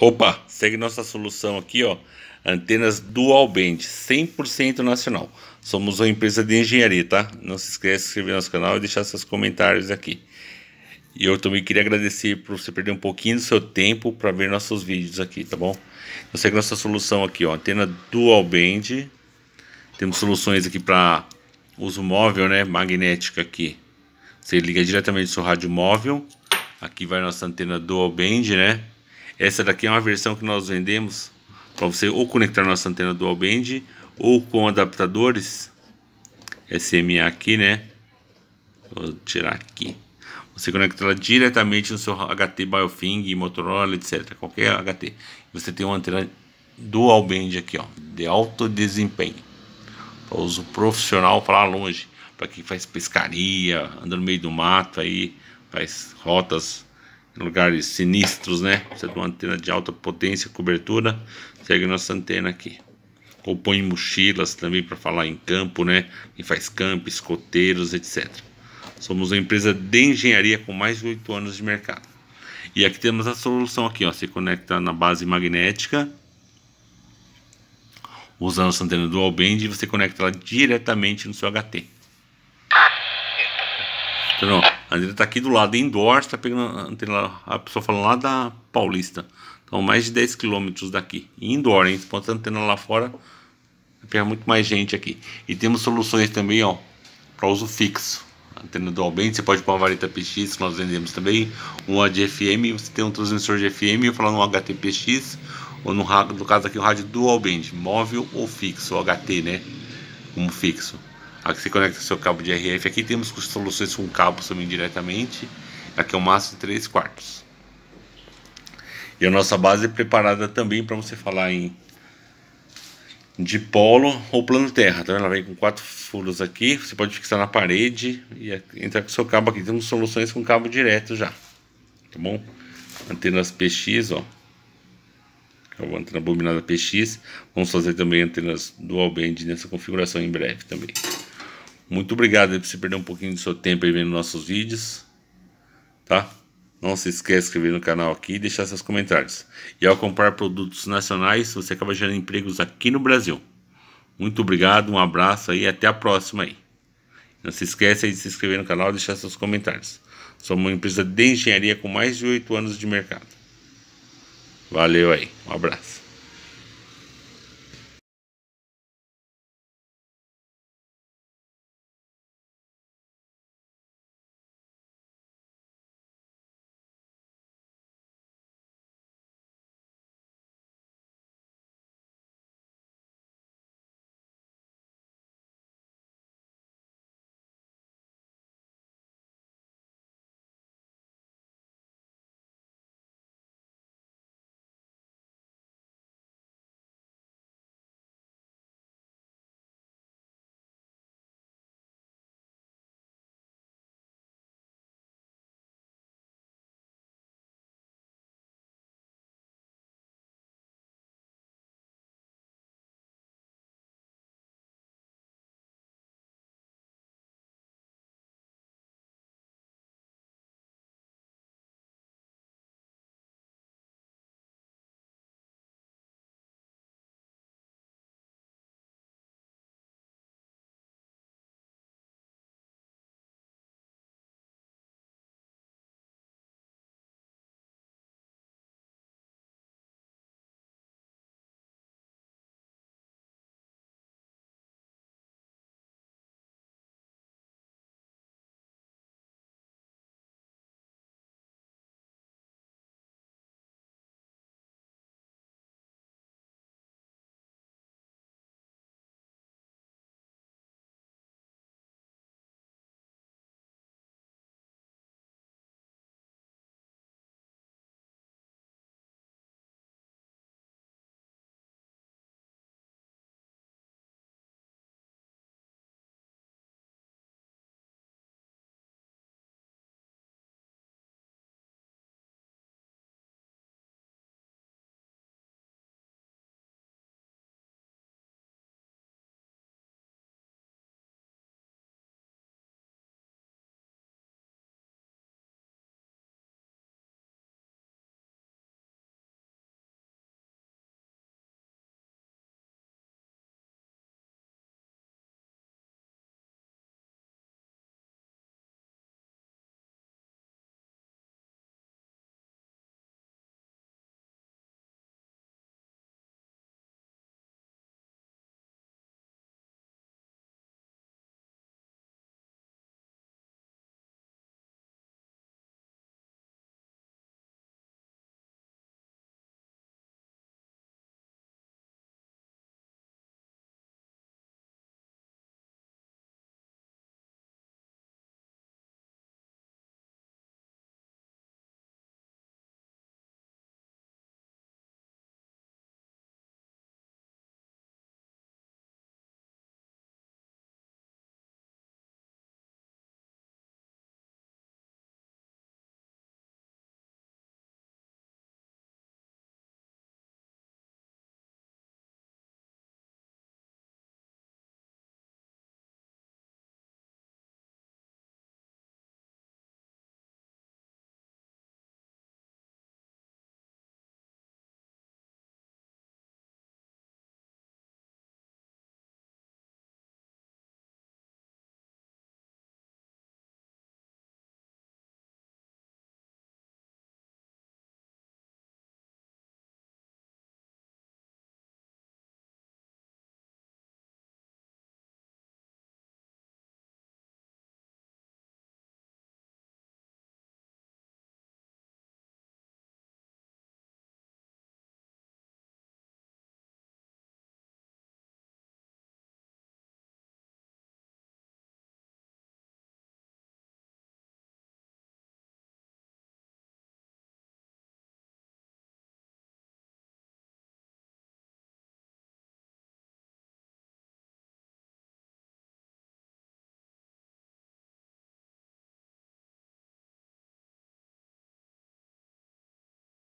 Opa, segue nossa solução aqui, ó. Antenas dual band, 100% nacional. Somos uma empresa de engenharia, tá? Não se esqueça de se inscrever no nosso canal e deixar seus comentários aqui. E eu também queria agradecer por você perder um pouquinho do seu tempo para ver nossos vídeos aqui, tá bom? Então segue nossa solução aqui, ó. Antena dual band. Temos soluções aqui para uso móvel, né? Magnética aqui. Você liga diretamente no seu rádio móvel. Aqui vai nossa antena dual band, né? Essa daqui é uma versão que nós vendemos para você ou conectar nossa antena dual band ou com adaptadores SMA aqui, né? Vou tirar aqui. Você conecta ela diretamente no seu HT Biofing, Motorola, etc. Qualquer HT. Você tem uma antena dual band aqui, ó, de alto desempenho. Para uso profissional, para longe, para quem faz pescaria, anda no meio do mato aí, faz rotas lugares sinistros, né? Precisa de uma antena de alta potência, cobertura, segue nossa antena aqui. Ou põe mochilas também para falar em campo, né? Quem faz campo, escoteiros, etc. Somos uma empresa de engenharia com mais de 8 anos de mercado. E aqui temos a solução aqui, ó. Se conecta na base magnética, usando essa antena dual band, você conecta ela diretamente no seu HT. Pronto. A antena está aqui do lado, indoor, está pegando a antena A pessoa falando lá da Paulista. Então, mais de 10 quilômetros daqui. Indoor, hein? Se pôr a antena lá fora, pega muito mais gente aqui. E temos soluções também, ó, para uso fixo. Antena dual band, você pode pôr uma vareta PX que nós vendemos também, uma de FM, você tem um transmissor de FM, eu falo no HTPX, ou no, no caso aqui o rádio dual band, móvel ou fixo, HT, né? Como fixo. Aqui você conecta seu cabo de RF. Aqui temos soluções com cabos também diretamente. Aqui é um máximo de 3 quartos. E a nossa base é preparada também para você falar em dipolo ou plano terra. Tá Ela vem com quatro furos aqui. Você pode fixar na parede e entrar com seu cabo aqui. Temos soluções com cabo direto já. Tá bom? Antenas PX, ó. antena bobinada PX. Vamos fazer também antenas dual band nessa configuração em breve também. Muito obrigado por você perder um pouquinho do seu tempo aí vendo nossos vídeos, tá? Não se esqueça de inscrever no canal aqui e deixar seus comentários. E ao comprar produtos nacionais, você acaba gerando empregos aqui no Brasil. Muito obrigado, um abraço aí e até a próxima aí. Não se esqueça de se inscrever no canal e deixar seus comentários. Somos uma empresa de engenharia com mais de 8 anos de mercado. Valeu aí, um abraço.